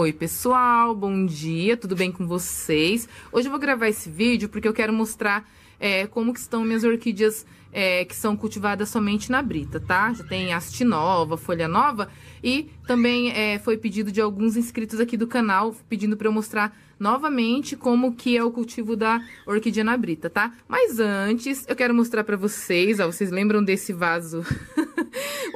Oi, pessoal, bom dia, tudo bem com vocês? Hoje eu vou gravar esse vídeo porque eu quero mostrar é, como que estão minhas orquídeas é, que são cultivadas somente na brita, tá? Já tem haste nova, folha nova e também é, foi pedido de alguns inscritos aqui do canal pedindo para eu mostrar novamente como que é o cultivo da orquídea na brita, tá? Mas antes, eu quero mostrar para vocês, ó, vocês lembram desse vaso...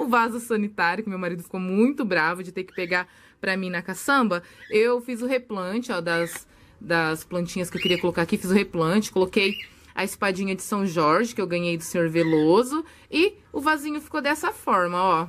o vaso sanitário, que meu marido ficou muito bravo de ter que pegar para mim na caçamba, eu fiz o replante, ó, das, das plantinhas que eu queria colocar aqui, fiz o replante, coloquei a espadinha de São Jorge, que eu ganhei do senhor Veloso, e o vasinho ficou dessa forma, ó.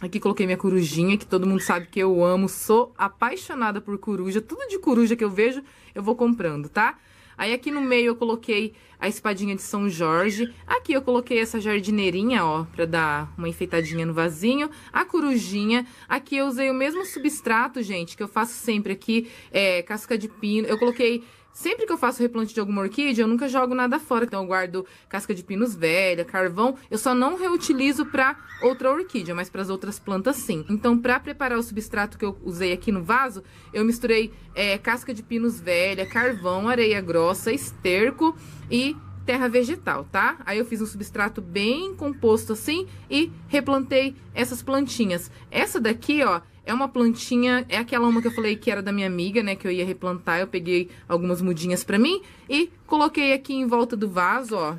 Aqui coloquei minha corujinha, que todo mundo sabe que eu amo, sou apaixonada por coruja. Tudo de coruja que eu vejo, eu vou comprando, tá? Aí aqui no meio eu coloquei a espadinha de São Jorge. Aqui eu coloquei essa jardineirinha, ó, pra dar uma enfeitadinha no vasinho. A corujinha. Aqui eu usei o mesmo substrato, gente, que eu faço sempre aqui, é, casca de pino. Eu coloquei... Sempre que eu faço replante de alguma orquídea, eu nunca jogo nada fora. Então, eu guardo casca de pinos velha, carvão. Eu só não reutilizo para outra orquídea, mas para as outras plantas sim. Então, para preparar o substrato que eu usei aqui no vaso, eu misturei é, casca de pinos velha, carvão, areia grossa, esterco, e terra vegetal, tá? Aí eu fiz um substrato bem composto assim e replantei essas plantinhas. Essa daqui, ó, é uma plantinha, é aquela uma que eu falei que era da minha amiga, né, que eu ia replantar. Eu peguei algumas mudinhas pra mim e coloquei aqui em volta do vaso, ó.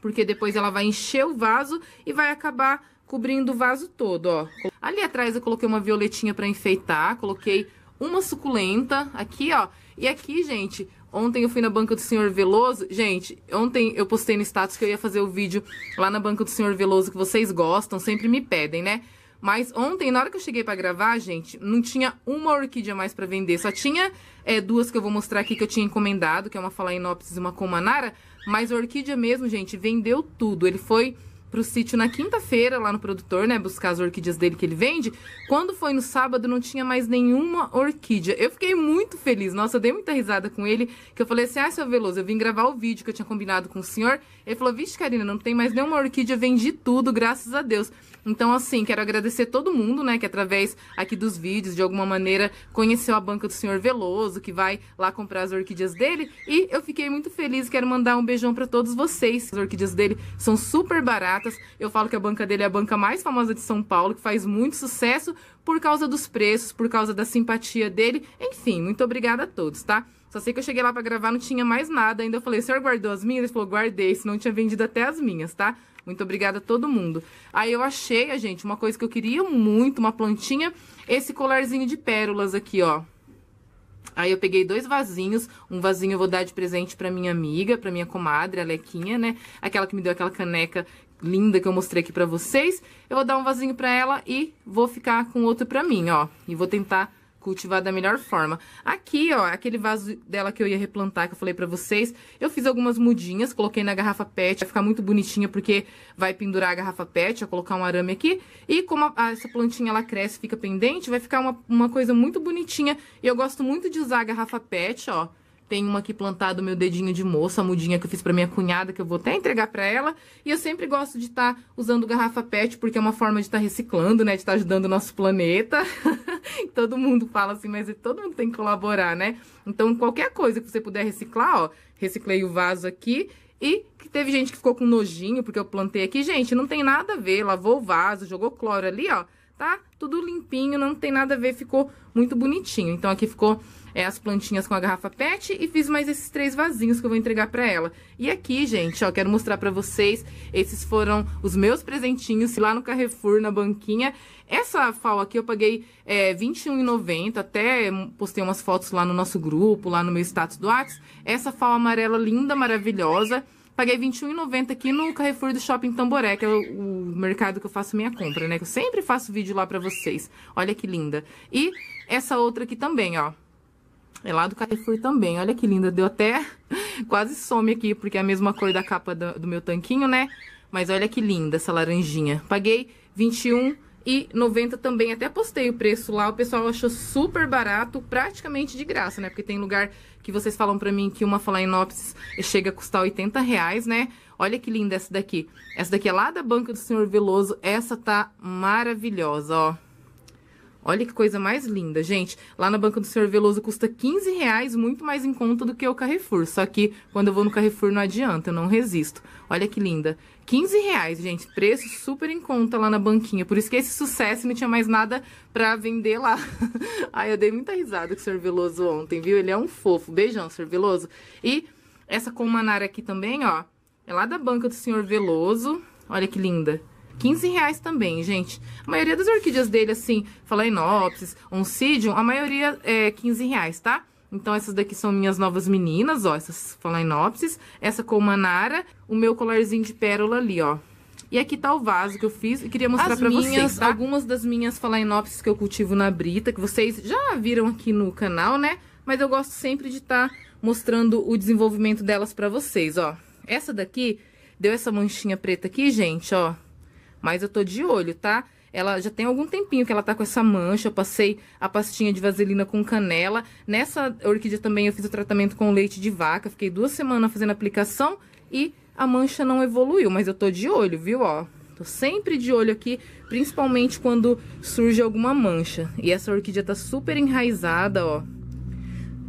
Porque depois ela vai encher o vaso e vai acabar cobrindo o vaso todo, ó. Ali atrás eu coloquei uma violetinha pra enfeitar, coloquei uma suculenta aqui, ó. E aqui, gente, Ontem eu fui na banca do senhor Veloso. Gente, ontem eu postei no status que eu ia fazer o vídeo lá na banca do senhor Veloso que vocês gostam, sempre me pedem, né? Mas ontem, na hora que eu cheguei para gravar, gente, não tinha uma orquídea mais para vender. Só tinha é, duas que eu vou mostrar aqui que eu tinha encomendado, que é uma Phalaenopsis e uma Comanara. Mas a orquídea mesmo, gente, vendeu tudo. Ele foi pro sítio na quinta-feira lá no produtor, né, buscar as orquídeas dele que ele vende. Quando foi no sábado não tinha mais nenhuma orquídea. Eu fiquei muito feliz. Nossa, eu dei muita risada com ele, que eu falei assim: "Ah, seu Veloso, eu vim gravar o vídeo que eu tinha combinado com o senhor". Ele falou: "Vixe, Karina, não tem mais nenhuma orquídea, vendi tudo, graças a Deus". Então, assim, quero agradecer todo mundo, né, que através aqui dos vídeos, de alguma maneira, conheceu a banca do senhor Veloso, que vai lá comprar as orquídeas dele. E eu fiquei muito feliz, quero mandar um beijão para todos vocês. As orquídeas dele são super baratas baratas. Eu falo que a banca dele é a banca mais famosa de São Paulo, que faz muito sucesso por causa dos preços, por causa da simpatia dele. Enfim, muito obrigada a todos, tá? Só sei que eu cheguei lá para gravar, não tinha mais nada. Ainda eu falei, o senhor guardou as minhas? Ele falou, guardei, senão eu tinha vendido até as minhas, tá? Muito obrigada a todo mundo. Aí eu achei, a gente, uma coisa que eu queria muito, uma plantinha, esse colarzinho de pérolas aqui, ó. Aí eu peguei dois vasinhos, um vasinho eu vou dar de presente pra minha amiga, pra minha comadre, a Lequinha, né? Aquela que me deu aquela caneca linda que eu mostrei aqui pra vocês. Eu vou dar um vasinho pra ela e vou ficar com outro pra mim, ó. E vou tentar cultivar da melhor forma. Aqui, ó, aquele vaso dela que eu ia replantar, que eu falei pra vocês, eu fiz algumas mudinhas, coloquei na garrafa pet, vai ficar muito bonitinha porque vai pendurar a garrafa pet, vou colocar um arame aqui, e como a, a, essa plantinha, ela cresce, fica pendente, vai ficar uma, uma coisa muito bonitinha, e eu gosto muito de usar a garrafa pet, ó, tem uma aqui plantada o meu dedinho de moça, a mudinha que eu fiz pra minha cunhada, que eu vou até entregar pra ela. E eu sempre gosto de estar tá usando garrafa pet, porque é uma forma de estar tá reciclando, né? De estar tá ajudando o nosso planeta. todo mundo fala assim, mas todo mundo tem que colaborar, né? Então, qualquer coisa que você puder reciclar, ó. Reciclei o vaso aqui e que teve gente que ficou com nojinho porque eu plantei aqui. Gente, não tem nada a ver. Lavou o vaso, jogou cloro ali, ó tá? Tudo limpinho, não tem nada a ver, ficou muito bonitinho. Então, aqui ficou é, as plantinhas com a garrafa pet e fiz mais esses três vasinhos que eu vou entregar pra ela. E aqui, gente, ó, quero mostrar pra vocês, esses foram os meus presentinhos lá no Carrefour, na banquinha. Essa fal aqui eu paguei é, 21,90, até postei umas fotos lá no nosso grupo, lá no meu status do Whats. Essa fal amarela linda, maravilhosa. Paguei R$21,90 aqui no Carrefour do Shopping Tamboré, que é o, mercado que eu faço minha compra, né? Que eu sempre faço vídeo lá pra vocês. Olha que linda. E essa outra aqui também, ó. É lá do Carrefour também. Olha que linda. Deu até... Quase some aqui, porque é a mesma cor da capa do, do meu tanquinho, né? Mas olha que linda essa laranjinha. Paguei 21 e 90 também até postei o preço lá, o pessoal achou super barato, praticamente de graça, né? Porque tem lugar que vocês falam para mim que uma Phalaenopsis chega a custar 80 reais, né? Olha que linda essa daqui. Essa daqui é lá da banca do senhor Veloso, essa tá maravilhosa, ó. Olha que coisa mais linda, gente. Lá na banca do senhor Veloso custa 15 reais, muito mais em conta do que o Carrefour. Só que quando eu vou no Carrefour não adianta, eu não resisto. Olha que linda. 15 reais, gente. Preço super em conta lá na banquinha. Por isso que esse sucesso não tinha mais nada pra vender lá. Ai, eu dei muita risada com o senhor Veloso ontem, viu? Ele é um fofo. Beijão, senhor Veloso. E essa comanara aqui também, ó. É lá da banca do senhor Veloso. Olha que linda. 15 reais também, gente. A maioria das orquídeas dele, assim, Phalaenopsis, Oncidium, a maioria é 15 reais, Tá? Então, essas daqui são minhas novas meninas, ó, essas falaenopsis, Essa com manara, o meu colarzinho de pérola ali, ó. E aqui tá o vaso que eu fiz e queria mostrar As pra minhas, vocês, tá? Algumas das minhas falaenopsis que eu cultivo na brita, que vocês já viram aqui no canal, né? Mas eu gosto sempre de estar tá mostrando o desenvolvimento delas pra vocês, ó. Essa daqui deu essa manchinha preta aqui, gente, ó. Mas eu tô de olho, tá? Ela já tem algum tempinho que ela tá com essa mancha. Eu passei a pastinha de vaselina com canela. Nessa orquídea também eu fiz o tratamento com leite de vaca. Fiquei duas semanas fazendo aplicação e a mancha não evoluiu. Mas eu tô de olho, viu? Ó, tô sempre de olho aqui, principalmente quando surge alguma mancha. E essa orquídea tá super enraizada, ó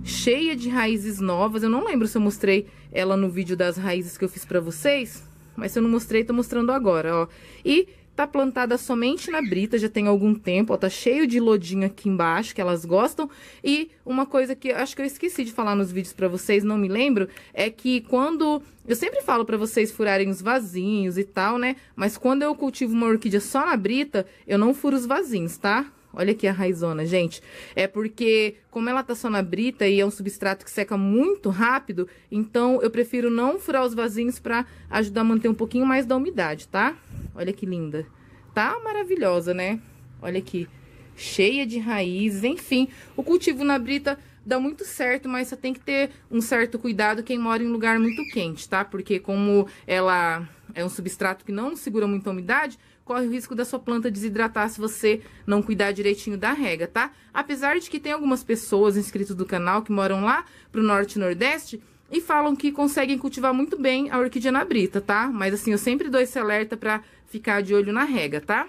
cheia de raízes novas. Eu não lembro se eu mostrei ela no vídeo das raízes que eu fiz pra vocês, mas se eu não mostrei, tô mostrando agora, ó. E Tá plantada somente na brita, já tem algum tempo, ó, tá cheio de lodinha aqui embaixo, que elas gostam. E uma coisa que acho que eu esqueci de falar nos vídeos para vocês, não me lembro, é que quando... Eu sempre falo para vocês furarem os vasinhos e tal, né? Mas quando eu cultivo uma orquídea só na brita, eu não furo os vasinhos, tá? Olha aqui a raizona, gente. É porque, como ela tá só na brita e é um substrato que seca muito rápido, então eu prefiro não furar os vasinhos pra ajudar a manter um pouquinho mais da umidade, tá? Olha que linda. Tá maravilhosa, né? Olha aqui. Cheia de raízes, enfim. O cultivo na brita dá muito certo, mas você tem que ter um certo cuidado quem mora em lugar muito quente, tá? Porque como ela é um substrato que não segura muita umidade corre o risco da sua planta desidratar se você não cuidar direitinho da rega, tá? Apesar de que tem algumas pessoas inscritas do canal que moram lá pro norte e nordeste e falam que conseguem cultivar muito bem a orquídea na brita, tá? Mas assim, eu sempre dou esse alerta pra ficar de olho na rega, tá?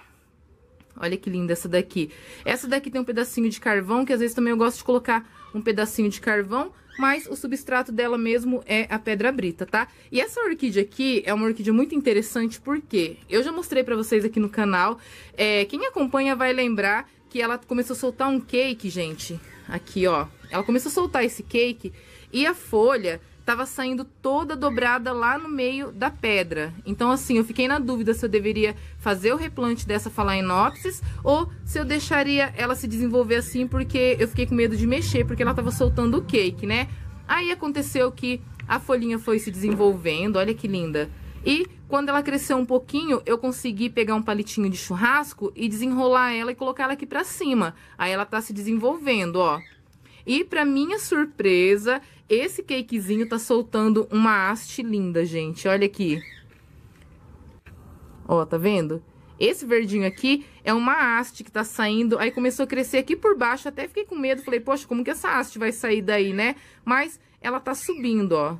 Olha que linda essa daqui. Essa daqui tem um pedacinho de carvão, que às vezes também eu gosto de colocar um pedacinho de carvão, mas o substrato dela mesmo é a pedra brita, tá? E essa orquídea aqui é uma orquídea muito interessante, porque eu já mostrei pra vocês aqui no canal, é, quem acompanha vai lembrar que ela começou a soltar um cake, gente, aqui, ó. Ela começou a soltar esse cake e a folha estava saindo toda dobrada lá no meio da pedra. Então, assim, eu fiquei na dúvida se eu deveria fazer o replante dessa Phalaenopsis ou se eu deixaria ela se desenvolver assim, porque eu fiquei com medo de mexer, porque ela estava soltando o cake, né? Aí aconteceu que a folhinha foi se desenvolvendo, olha que linda. E quando ela cresceu um pouquinho, eu consegui pegar um palitinho de churrasco e desenrolar ela e colocar ela aqui pra cima. Aí ela tá se desenvolvendo, ó. E para minha surpresa, esse cakezinho tá soltando uma haste linda, gente. Olha aqui. Ó, tá vendo? Esse verdinho aqui é uma haste que tá saindo, aí começou a crescer aqui por baixo, até fiquei com medo, falei, poxa, como que essa haste vai sair daí, né? Mas ela tá subindo, ó.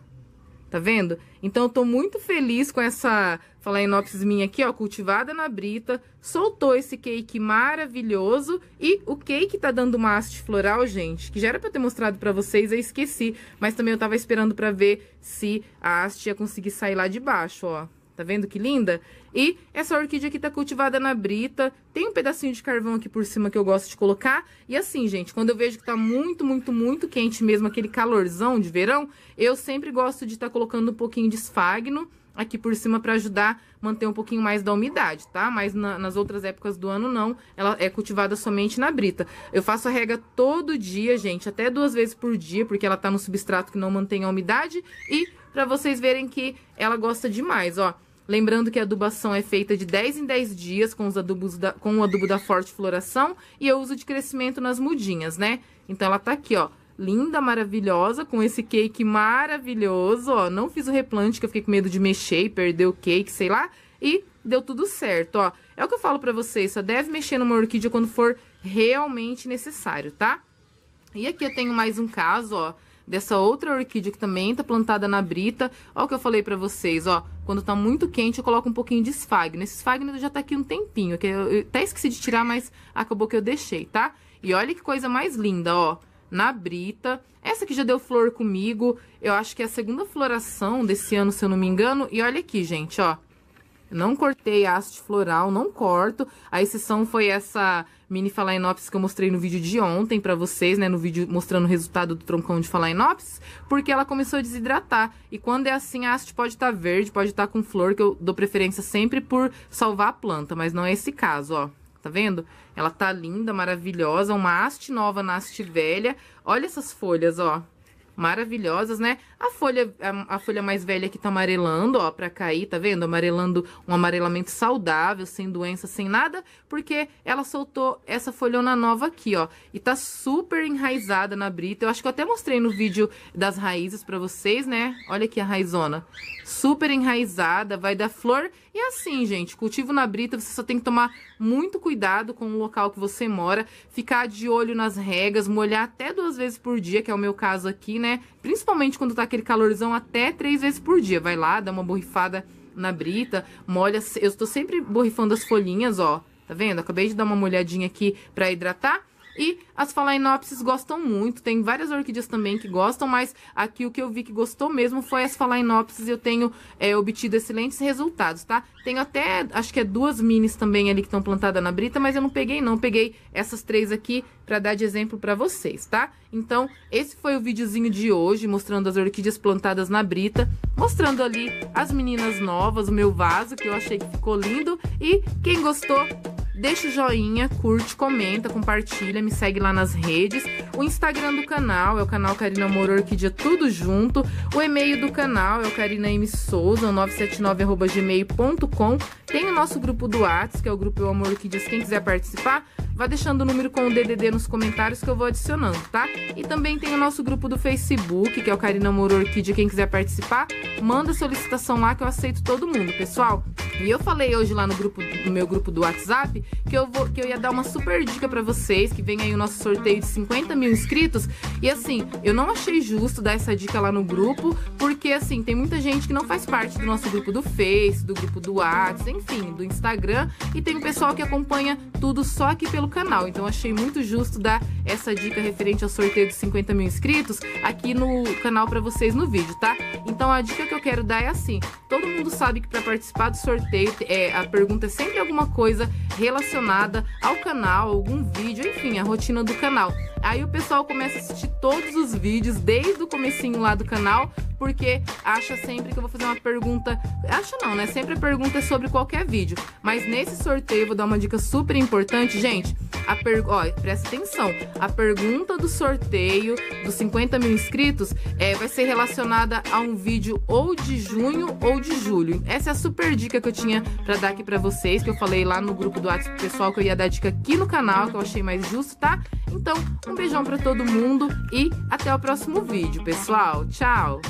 Tá vendo? Então eu tô muito feliz com essa Phalaenopsis minha aqui, ó, cultivada na brita. Soltou esse cake maravilhoso. E o cake tá dando uma haste floral, gente, que já era pra eu ter mostrado pra vocês, eu esqueci. Mas também eu tava esperando pra ver se a haste ia conseguir sair lá de baixo, ó. Tá vendo que linda? E essa orquídea aqui tá cultivada na brita. Tem um pedacinho de carvão aqui por cima que eu gosto de colocar. E assim, gente, quando eu vejo que tá muito, muito, muito quente mesmo, aquele calorzão de verão, eu sempre gosto de estar tá colocando um pouquinho de esfagno aqui por cima para ajudar manter um pouquinho mais da umidade, tá? Mas na, nas outras épocas do ano não, ela é cultivada somente na brita. Eu faço a rega todo dia, gente, até duas vezes por dia, porque ela tá no substrato que não mantém a umidade e para vocês verem que ela gosta demais, ó. Lembrando que a adubação é feita de 10 em 10 dias com, os adubos da, com o adubo da forte floração e o é uso de crescimento nas mudinhas, né? Então ela tá aqui, ó, linda, maravilhosa, com esse cake maravilhoso, ó. Não fiz o replante, que eu fiquei com medo de mexer e perder o cake, sei lá. E deu tudo certo, ó. É o que eu falo pra vocês, só deve mexer numa orquídea quando for realmente necessário, tá? E aqui eu tenho mais um caso, ó, dessa outra orquídea que também tá plantada na brita. Ó o que eu falei pra vocês, ó. Quando tá muito quente, eu coloco um pouquinho de esfagno. Esse esfagno já tá aqui um tempinho, que eu até esqueci de tirar, mas acabou que eu deixei, tá? E olha que coisa mais linda, ó na Brita. Essa que já deu flor comigo, eu acho que é a segunda floração desse ano, se eu não me engano. E olha aqui, gente, ó. Não cortei a haste floral, não corto. A exceção foi essa mini phalaenopsis que eu mostrei no vídeo de ontem pra vocês, né? No vídeo mostrando o resultado do troncão de phalaenopsis, porque ela começou a desidratar. E quando é assim, a haste pode estar tá verde, pode estar tá com flor, que eu dou preferência sempre por salvar a planta, mas não é esse caso, ó. Tá vendo? Ela tá linda, maravilhosa, uma haste nova na haste velha. Olha essas folhas, ó maravilhosas, né? A folha, a, a, folha mais velha aqui tá amarelando, ó, pra cair, tá vendo? Amarelando um amarelamento saudável, sem doença, sem nada, porque ela soltou essa folhona nova aqui, ó. E tá super enraizada na brita. Eu acho que eu até mostrei no vídeo das raízes pra vocês, né? Olha aqui a raizona. Super enraizada, vai dar flor. E assim, gente, cultivo na brita, você só tem que tomar muito cuidado com o local que você mora, ficar de olho nas regas, molhar até duas vezes por dia, que é o meu caso aqui, né? né? Principalmente quando tá aquele calorzão até três vezes por dia. Vai lá, dá uma borrifada na brita, molha. Eu estou sempre borrifando as folhinhas, ó. Tá vendo? Acabei de dar uma molhadinha aqui pra hidratar. E as Phalaenopsis gostam muito, tem várias orquídeas também que gostam, mas aqui o que eu vi que gostou mesmo foi as Phalaenopsis e eu tenho é, obtido excelentes resultados, tá? Tenho até, acho que é duas minis também ali que estão plantadas na brita, mas eu não peguei não, peguei essas três aqui para dar de exemplo para vocês, tá? Então, esse foi o videozinho de hoje, mostrando as orquídeas plantadas na brita, mostrando ali as meninas novas, o meu vaso, que eu achei que ficou lindo, e quem gostou, Deixa o joinha, curte, comenta, compartilha, me segue lá nas redes. O Instagram do canal é o canal Carina Amor Orquídea Tudo Junto. O e-mail do canal é o carinamsouza979.gmail.com. Tem o nosso grupo do Whats, que é o grupo Eu Amor Orquídeas. Quem quiser participar, vá deixando o número com o DDD nos comentários que eu vou adicionando, tá? E também tem o nosso grupo do Facebook, que é o Carina Amor Orquídea. Quem quiser participar, manda solicitação lá que eu aceito todo mundo, pessoal. E eu falei hoje lá no grupo do meu grupo do WhatsApp que eu vou que eu ia dar uma super dica para vocês, que vem aí o nosso sorteio de 50 mil inscritos. E assim, eu não achei justo dar essa dica lá no grupo, porque assim, tem muita gente que não faz parte do nosso grupo do Face, do grupo do WhatsApp, enfim, do Instagram, e tem o pessoal que acompanha tudo só aqui pelo canal. Então achei muito justo dar essa dica referente ao sorteio de 50 mil inscritos aqui no canal para vocês no vídeo, tá? Então a dica que eu quero dar é assim: todo mundo sabe que para participar do sorteio sorteio, é, a pergunta é sempre alguma coisa relacionada ao canal, algum vídeo, enfim, a rotina do canal. Aí o pessoal começa a assistir todos os vídeos, desde o comecinho lá do canal porque acha sempre que eu vou fazer uma pergunta. Acha não, né? Sempre a pergunta é sobre qualquer vídeo. Mas nesse sorteio eu vou dar uma dica super importante, gente. A per... Ó, presta atenção. A pergunta do sorteio dos 50 mil inscritos é, vai ser relacionada a um vídeo ou de junho ou de julho. Essa é a super dica que eu tinha para dar aqui para vocês, que eu falei lá no grupo do WhatsApp pessoal que eu ia dar dica aqui no canal, que eu achei mais justo, tá? Então, um beijão para todo mundo e até o próximo vídeo, pessoal. Tchau!